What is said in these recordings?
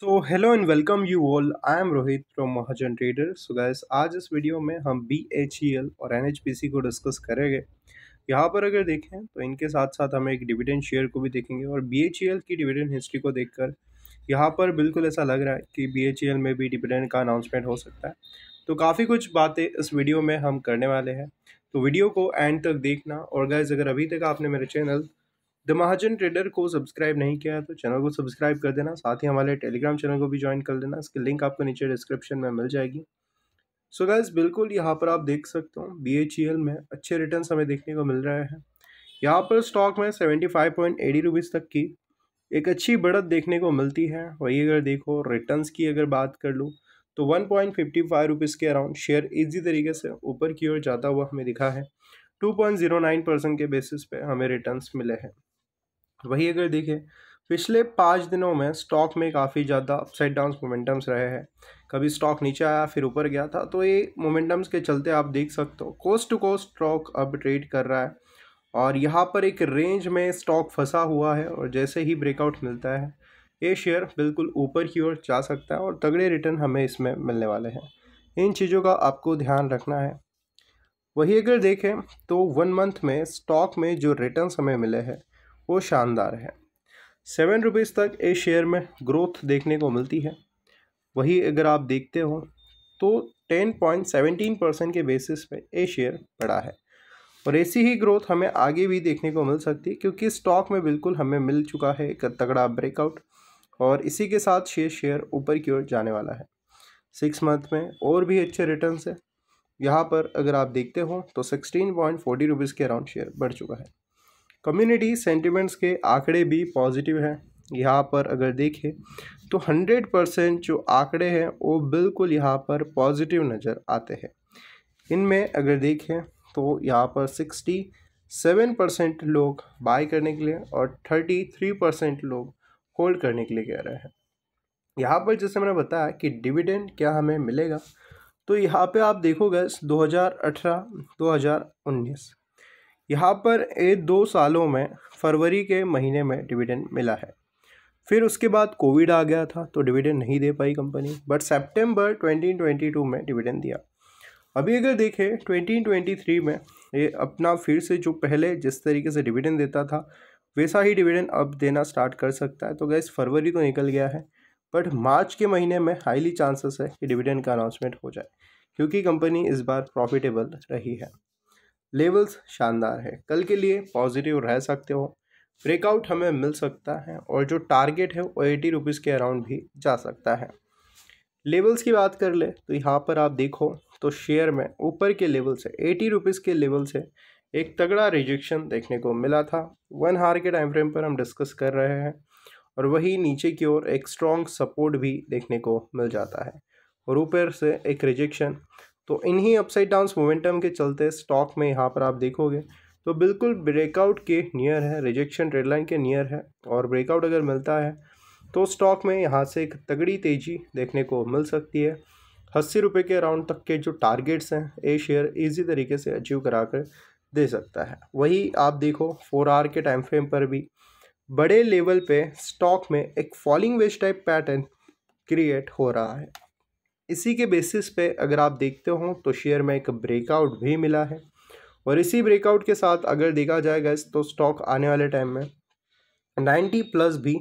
तो hello and welcome you all I am Rohit from Mahajan trader so guys आज इस वीडियो में हम बी एच ई एल और एन एच पी सी को डिस्कस करेंगे यहाँ पर अगर देखें तो इनके साथ साथ हम एक डिविडेंड शेयर को भी देखेंगे और बी एच ई एल की डिविडेंड हिस्ट्री को देखकर यहाँ पर बिल्कुल ऐसा लग रहा है कि बी एच ई एल में भी डिविडेंड का अनाउंसमेंट हो सकता है तो काफ़ी कुछ बातें इस वीडियो में हम करने वाले हैं तो वीडियो को एंड तक देखना और गैस अगर अभी तक आपने मेरे चैनल द महाजन ट्रेडर को सब्सक्राइब नहीं किया है तो चैनल को सब्सक्राइब कर देना साथ ही हमारे टेलीग्राम चैनल को भी ज्वाइन कर देना इसकी लिंक आपको नीचे डिस्क्रिप्शन में मिल जाएगी सो so गैस बिल्कुल यहाँ पर आप देख सकते हो बी e में अच्छे रिटर्न हमें देखने को मिल रहे हैं यहाँ पर स्टॉक में seventy five point eighty rupees तक की एक अच्छी बढ़त देखने को मिलती है वही अगर देखो रिटर्न्स की अगर बात कर लूँ तो one point fifty five rupees के अराउंड शेयर इजी तरीके से ऊपर की ओर जाता हुआ हमें दिखा है two point zero nine percent के बेसिस पे हमें रिटर्न्स मिले हैं वही अगर देखें पिछले पाँच दिनों में स्टॉक में काफ़ी ज़्यादा अपसाइड डाउन मोमेंटम्स रहे हैं कभी स्टॉक नीचे आया फिर ऊपर गया था तो ये मोमेंटम्स के चलते आप देख सकते हो कोस्ट टू कोस्ट स्टॉक अब ट्रेड कर रहा है और यहाँ पर एक रेंज में स्टॉक फंसा हुआ है और जैसे ही ब्रेकआउट मिलता है ये शेयर बिल्कुल ऊपर की ओर जा सकता है और तगड़े रिटर्न हमें इसमें मिलने वाले हैं इन चीज़ों का आपको ध्यान रखना है वही अगर देखें तो वन मंथ में स्टॉक में जो रिटर्न हमें मिले हैं वो शानदार है सेवन रुपीज़ तक ए शेयर में ग्रोथ देखने को मिलती है वही अगर आप देखते हो तो टेन पॉइंट सेवेंटीन परसेंट के बेसिस पे ये शेयर बढ़ा है और ऐसी ही ग्रोथ हमें आगे भी देखने को मिल सकती है क्योंकि स्टॉक में बिल्कुल हमें मिल चुका है एक तगड़ा ब्रेकआउट और इसी के साथ शेयर शेयर ऊपर की ओर जाने वाला है सिक्स मंथ में और भी अच्छे रिटर्न है यहाँ पर अगर आप देखते हो तो सिक्सटीन पॉइंट फोर्टी रुपीज़ के अराउंड शेयर बढ़ चुका है कम्युनिटी सेंटिमेंट्स के आंकड़े भी पॉजिटिव हैं यहाँ पर अगर देखें तो हंड्रेड परसेंट जो आंकड़े हैं वो बिल्कुल यहाँ पर पॉजिटिव नज़र आते हैं इनमें अगर देखें तो यहाँ पर सिक्सटी सेवन परसेंट लोग बाय करने के लिए और थर्टी थ्री परसेंट लोग होल्ड करने के लिए कह रहे हैं यहाँ पर जैसे मैंने बताया कि डिविडेंड क्या हमें मिलेगा तो यहाँ पे आप देखोगे दो हज़ार यहाँ पर एक दो सालों में फरवरी के महीने में डिविडेंड मिला है फिर उसके बाद कोविड आ गया था तो डिविडेंड नहीं दे पाई कंपनी बट सेप्टेम्बर ट्वेंटी में डिविडेंड दिया अभी अगर देखें 2023 में ये अपना फिर से जो पहले जिस तरीके से डिविडेंड देता था वैसा ही डिविडेंड अब देना स्टार्ट कर सकता है तो गैस फरवरी तो निकल गया है बट मार्च के महीने में हाईली चांसेस है कि डिविडेंड का अनाउंसमेंट हो जाए क्योंकि कंपनी इस बार प्रॉफिटेबल रही है लेवल्स शानदार है कल के लिए पॉजिटिव रह सकते हो ब्रेकआउट हमें मिल सकता है और जो टारगेट है वो एटी रुपीज़ के अराउंड भी जा सकता है लेवल्स की बात कर ले तो यहाँ पर आप देखो तो शेयर में ऊपर के लेवल से एटी रुपीज़ के लेवल से एक तगड़ा रिजेक्शन देखने को मिला था वन हार के टाइम फ्रेम पर हम डिस्कस कर रहे हैं और वही नीचे की ओर एक स्ट्रॉन्ग सपोर्ट भी देखने को मिल जाता है और ऊपर से एक रिजेक्शन तो इन्हीं अपसाइड डाउंस मोमेंटम के चलते स्टॉक में यहाँ पर आप देखोगे तो बिल्कुल ब्रेकआउट के नियर है रिजेक्शन ट्रेड लाइन के नियर है और ब्रेकआउट अगर मिलता है तो स्टॉक में यहाँ से एक तगड़ी तेज़ी देखने को मिल सकती है अस्सी रुपये के अराउंड तक के जो टारगेट्स हैं ए शेयर ईजी तरीके से अचीव करा कर दे सकता है वही आप देखो फोर आर के टाइम फ्रेम पर भी बड़े लेवल पे स्टॉक में एक falling wedge type pattern create हो रहा है इसी के बेसिस पे अगर आप देखते हो तो शेयर में एक ब्रेकआउट भी मिला है और इसी ब्रेकआउट के साथ अगर देखा जाएगा तो स्टॉक आने वाले टाइम में नाइन्टी प्लस भी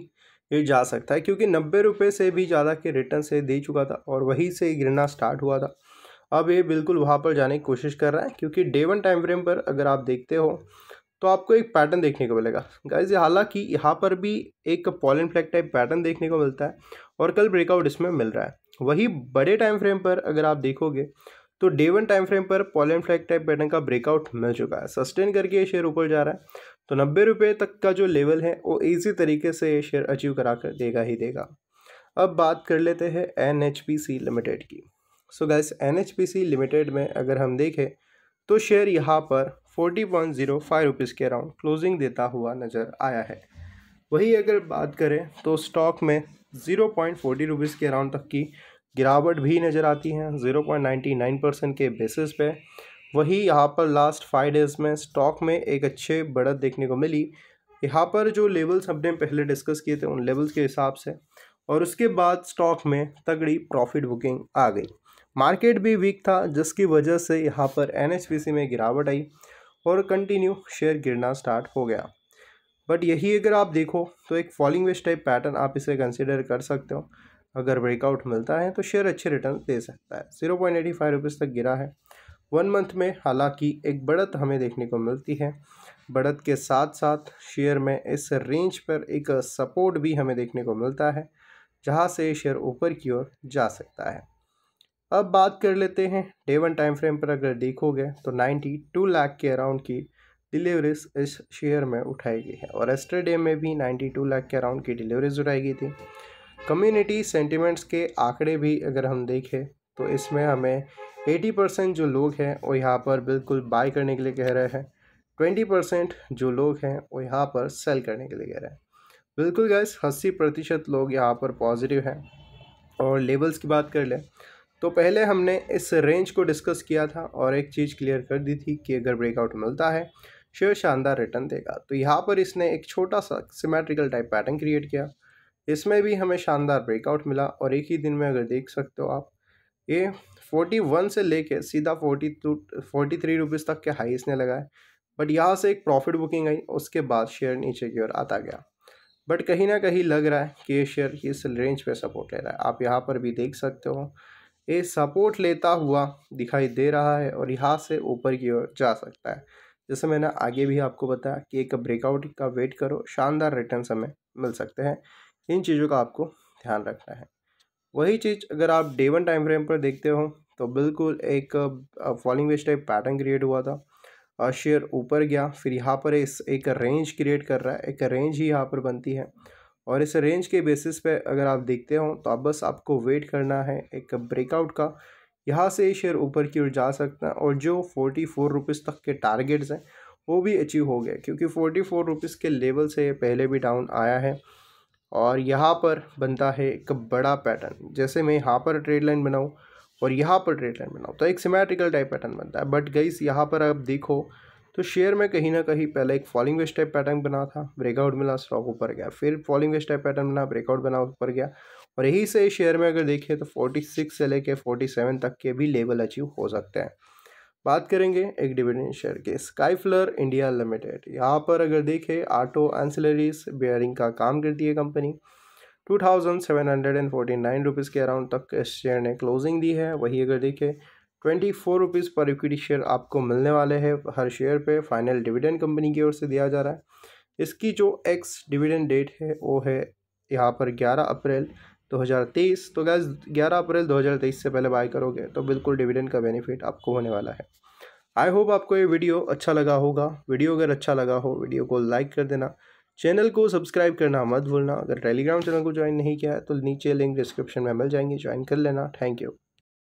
ये जा सकता है क्योंकि नब्बे रुपये से भी ज़्यादा के रिटर्न से दे चुका था और वहीं से गिरना स्टार्ट हुआ था अब ये बिल्कुल वहाँ पर जाने की कोशिश कर रहा है क्योंकि डे वन टाइम फ्रेम पर अगर आप देखते हो तो आपको एक पैटर्न देखने को मिलेगा गाइज हालांकि यहाँ पर भी एक पॉलिन फ्लैक टाइप पैटर्न देखने को मिलता है और कल ब्रेकआउट इसमें मिल रहा है वही बड़े टाइम फ्रेम पर अगर आप देखोगे तो डे वन टाइम फ्रेम पर पॉलियन फ्लैग टाइप पैटर्न का ब्रेकआउट मिल चुका है सस्टेन करके ये शेयर ऊपर जा रहा है तो नब्बे रुपये तक का जो लेवल है वो इजी तरीके से ये शेयर अचीव करा कर देगा ही देगा अब बात कर लेते हैं N H P C limited की so guys N H P C limited में अगर हम देखें तो शेयर यहाँ पर forty point zero five rupees के अराउंड क्लोजिंग देता हुआ नज़र आया है वही अगर बात करें तो स्टॉक में जीरो पॉइंट फोर्टी रुपीज़ के अराउंड तक की गिरावट भी नज़र आती है zero point ninety nine percent के बेसिस पे वही यहाँ पर लास्ट फाइव डेज़ में स्टॉक में एक अच्छे बढ़त देखने को मिली यहाँ पर जो लेवल्स हमने पहले डिस्कस किए थे उन लेवल्स के हिसाब से और उसके बाद स्टॉक में तगड़ी प्रॉफिट बुकिंग आ गई मार्केट भी वीक था जिसकी वजह से यहाँ पर एन में गिरावट आई और कंटिन्यू शेयर गिरना स्टार्ट हो गया बट यही अगर आप देखो तो एक फॉलिंग वेस्ट टाइप पैटर्न आप इसे कंसिडर कर सकते हो अगर ब्रेकआउट मिलता है तो शेयर अच्छे रिटर्न दे सकता है zero point eighty five rupees तक गिरा है वन मंथ में हालांकि एक बढ़त हमें देखने को मिलती है बढ़त के साथ साथ शेयर में इस रेंज पर एक सपोर्ट भी हमें देखने को मिलता है जहां से शेयर ऊपर की ओर जा सकता है अब बात कर लेते हैं डे वन टाइम फ्रेम पर अगर देखोगे तो नाइन्टी टू लाख के अराउंड की डिलीवरीज इस शेयर में उठाई गई है और एस्टरडे में भी 92 लाख के अराउंड की डिलीवरीज उठाई गई थी कम्युनिटी सेंटिमेंट्स के आंकड़े भी अगर हम देखें तो इसमें हमें 80 परसेंट जो लोग हैं वो यहाँ पर बिल्कुल बाय करने के लिए कह रहे हैं 20 परसेंट जो लोग हैं वो यहाँ पर सेल करने के लिए कह रहे हैं बिल्कुल गैस अस्सी प्रतिशत लोग यहाँ पर पॉजिटिव हैं और लेवल्स की बात कर लें तो पहले हमने इस रेंज को डिस्कस किया था और एक चीज़ क्लियर कर दी थी कि अगर ब्रेकआउट मिलता है शेयर शानदार रिटर्न देगा तो यहाँ पर इसने एक छोटा सा सिमेट्रिकल टाइप पैटर्न क्रिएट किया इसमें भी हमें शानदार ब्रेकआउट मिला और एक ही दिन में अगर देख सकते हो आप ये फोर्टी वन से लेके सीधा forty two forty three rupees तक के हाई इसने लगाए बट यहाँ से एक प्रॉफिट बुकिंग आई उसके बाद शेयर नीचे की ओर आता गया बट कहीं ना कहीं लग रहा है कि ये शेयर इस रेंज पे सपोर्ट ले रहा है आप यहाँ पर भी देख सकते हो ये सपोर्ट लेता हुआ दिखाई दे रहा है और यहाँ से ऊपर की ओर जा सकता है जैसे मैंने आगे भी आपको बताया कि एक ब्रेकआउट का वेट करो शानदार रिटर्न हमें मिल सकते हैं इन चीज़ों का आपको ध्यान रखना है वही चीज़ अगर आप डे वन टाइम फ्रेम पर देखते हो तो बिल्कुल एक falling wedge type pattern create हुआ था और शेयर ऊपर गया फिर यहाँ पर इस एक रेंज क्रिएट कर रहा है एक रेंज ही यहाँ पर बनती है और इस रेंज के बेसिस पे अगर आप देखते हो तो अब बस आपको वेट करना है एक ब्रेकआउट का यहाँ से शेयर ऊपर की ओर जा सकता है और जो फोर्टी फोर रुपीज़ तक के टारगेट्स हैं वो भी अचीव हो गए क्योंकि फोर्टी फोर रुपीज़ के लेवल से पहले भी डाउन आया है और यहाँ पर बनता है एक बड़ा पैटर्न जैसे मैं यहाँ पर ट्रेड लाइन बनाऊँ और यहाँ पर ट्रेड लाइन बनाऊँ तो एक सिमेट्रिकल टाइप पैटर्न बनता है बट गईस यहाँ पर आप देखो तो शेयर में कहीं ना कहीं पहले एक फॉलिंग वेस्ट टाइप पैटर्न बना था ब्रेकआउट मिला स्टॉक ऊपर गया फिर फॉलिंग वेस्ट टाइप पैटर्न बना ब्रेकआउट बना ऊपर गया और यही से शेयर में अगर देखें तो 46 से लेकर 47 तक के भी लेवल अचीव हो सकते हैं बात करेंगे एक डिविडेंड शेयर के स्काईफ्लर इंडिया लिमिटेड यहाँ पर अगर देखें ऑटो एंसिलरीज बेयरिंग का काम करती है company two thousand seven hundred and forty nine rupees के अराउंड तक इस शेयर ने क्लोजिंग दी है वही अगर देखें ट्वेंटी फोर रुपीज़ पर इक्विटी शेयर आपको मिलने वाले हैं हर शेयर पे फाइनल डिविडेंड कंपनी की ओर से दिया जा रहा है इसकी जो एक्स डिविडेंड डेट है वो है यहाँ पर ग्यारह अप्रैल 2023 तो गैस 11 अप्रैल 2023 से पहले बाय करोगे तो बिल्कुल डिविडेंड का बेनिफिट आपको होने वाला है आई होप आपको ये वीडियो अच्छा लगा होगा वीडियो अगर अच्छा लगा हो वीडियो को लाइक कर देना चैनल को सब्सक्राइब करना मत भूलना अगर टेलीग्राम चैनल को ज्वाइन नहीं किया है तो नीचे लिंक डिस्क्रिप्शन में मिल जाएंगे ज्वाइन कर लेना थैंक यू